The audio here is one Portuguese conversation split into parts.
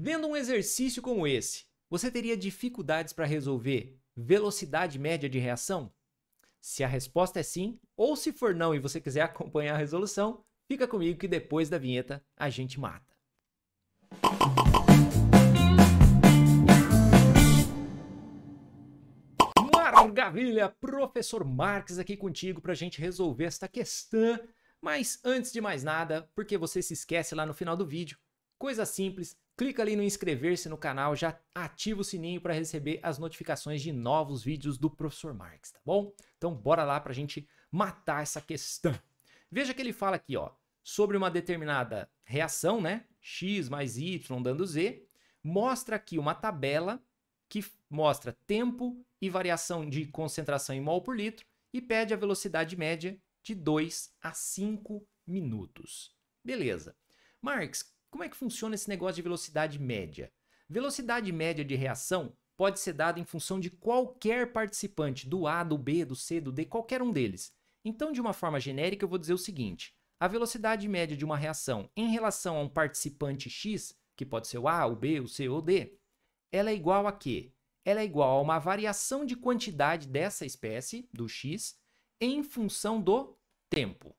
Vendo um exercício como esse, você teria dificuldades para resolver velocidade média de reação? Se a resposta é sim, ou se for não e você quiser acompanhar a resolução, fica comigo que depois da vinheta a gente mata. Maravilha! Professor Marques aqui contigo para a gente resolver esta questão. Mas antes de mais nada, porque você se esquece lá no final do vídeo, Coisa simples, clica ali no inscrever-se no canal, já ativa o sininho para receber as notificações de novos vídeos do Professor Marx, tá bom? Então bora lá para a gente matar essa questão. Veja que ele fala aqui, ó, sobre uma determinada reação, né? X mais Y dando Z, mostra aqui uma tabela que mostra tempo e variação de concentração em mol por litro e pede a velocidade média de 2 a 5 minutos. Beleza. Marx, como é que funciona esse negócio de velocidade média? Velocidade média de reação pode ser dada em função de qualquer participante, do A, do B, do C, do D, qualquer um deles. Então, de uma forma genérica, eu vou dizer o seguinte: a velocidade média de uma reação em relação a um participante X, que pode ser o A, o B, o C ou o D, ela é igual a quê? Ela é igual a uma variação de quantidade dessa espécie, do X, em função do tempo.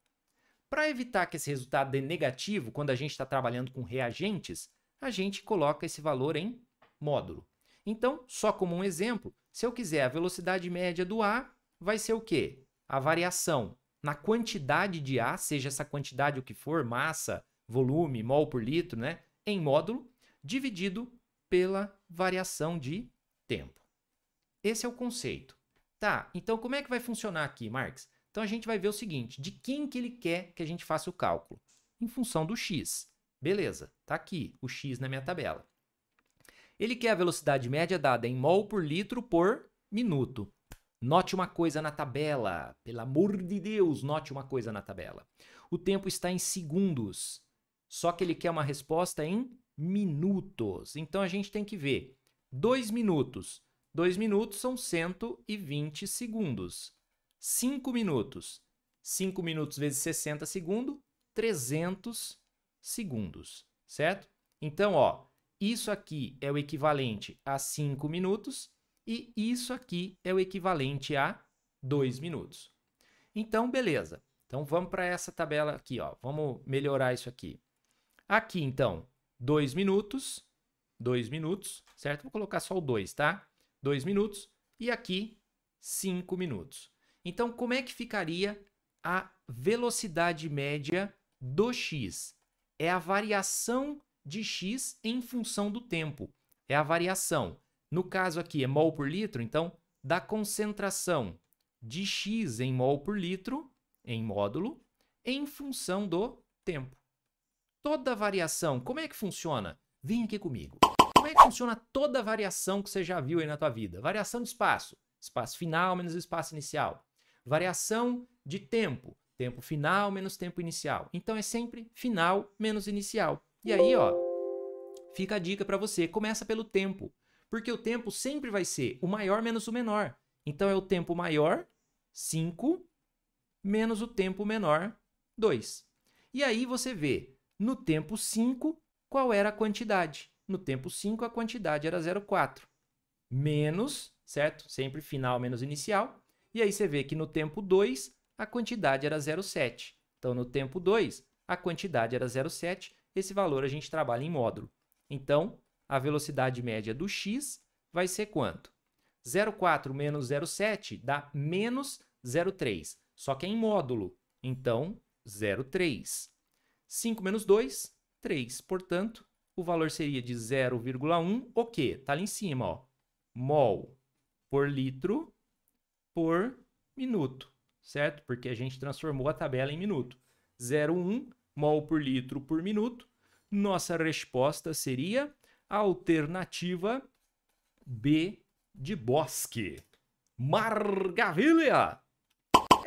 Para evitar que esse resultado dê negativo quando a gente está trabalhando com reagentes, a gente coloca esse valor em módulo. Então, só como um exemplo, se eu quiser a velocidade média do A, vai ser o quê? A variação na quantidade de A, seja essa quantidade o que for, massa, volume, mol por litro, né, em módulo, dividido pela variação de tempo. Esse é o conceito. Tá, então como é que vai funcionar aqui, Marx? Então a gente vai ver o seguinte, de quem que ele quer que a gente faça o cálculo? Em função do x. Beleza, Está aqui o x na minha tabela. Ele quer a velocidade média dada em mol por litro por minuto. Note uma coisa na tabela, pelo amor de Deus, note uma coisa na tabela. O tempo está em segundos, só que ele quer uma resposta em minutos. Então a gente tem que ver 2 minutos. 2 minutos são 120 segundos. 5 minutos. 5 minutos vezes 60 segundos, 300 segundos, certo? Então, ó, isso aqui é o equivalente a 5 minutos e isso aqui é o equivalente a 2 minutos. Então, beleza. Então, vamos para essa tabela aqui, ó. Vamos melhorar isso aqui. Aqui, então, 2 minutos, 2 minutos, certo? Vou colocar só o 2, tá? 2 minutos e aqui 5 minutos. Então, como é que ficaria a velocidade média do x? É a variação de x em função do tempo. É a variação. No caso aqui é mol por litro, então da concentração de x em mol por litro, em módulo, em função do tempo. Toda variação, como é que funciona? Vem aqui comigo. Como é que funciona toda variação que você já viu aí na tua vida? Variação de espaço, espaço final menos espaço inicial. Variação de tempo. Tempo final menos tempo inicial. Então é sempre final menos inicial. E aí, ó, fica a dica para você. Começa pelo tempo. Porque o tempo sempre vai ser o maior menos o menor. Então é o tempo maior, 5, menos o tempo menor, 2. E aí você vê, no tempo 5, qual era a quantidade? No tempo 5, a quantidade era 0,4. Menos, certo? Sempre final menos inicial. E aí você vê que no tempo 2 a quantidade era 0,7. Então no tempo 2 a quantidade era 0,7. Esse valor a gente trabalha em módulo. Então a velocidade média do x vai ser quanto? 0,4 menos 0,7 dá menos 0,3. Só que é em módulo. Então 0,3. 5 menos 2, 3. Portanto, o valor seria de 0,1, o quê? Está ali em cima, ó. Mol por litro por minuto, certo? Porque a gente transformou a tabela em minuto. 0,1 mol por litro por minuto. Nossa resposta seria a alternativa B de bosque. Margavilha!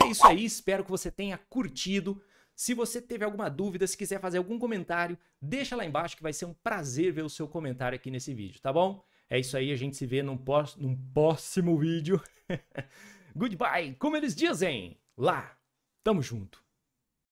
É isso aí, espero que você tenha curtido. Se você teve alguma dúvida, se quiser fazer algum comentário, deixa lá embaixo que vai ser um prazer ver o seu comentário aqui nesse vídeo, tá bom? É isso aí, a gente se vê num, pós, num próximo vídeo. Goodbye, como eles dizem lá. Tamo junto.